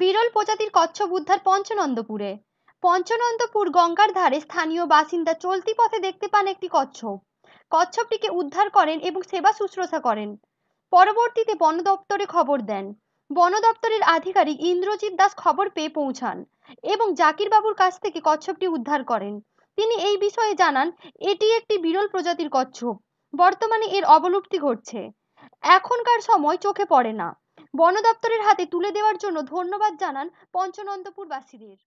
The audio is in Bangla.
বিরল প্রজাতির কচ্ছপ উদ্ধার পঞ্চনন্দপুরে পঞ্চনন্দপুর গঙ্গার ধারে স্থানীয় বাসিন্দা চলতি পথে দেখতে পান একটি কচ্ছপ কচ্ছপটিকে উদ্ধার করেন এবং সেবা শুশ্রূষা করেন পরবর্তীতে বন দপ্তরে খবর দেন বন দপ্তরের আধিকারিক ইন্দ্রজিৎ দাস খবর পেয়ে পৌঁছান এবং জাকির বাবুর কাছ থেকে কচ্ছপটি উদ্ধার করেন তিনি এই বিষয়ে জানান এটি একটি বিরল প্রজাতির কচ্ছপ বর্তমানে এর অবলুপ্তি ঘটছে এখনকার সময় চোখে পড়ে না বন দপ্তরের হাতে তুলে দেওয়ার জন্য ধন্যবাদ জানান পঞ্চনন্দপুরবাসীদের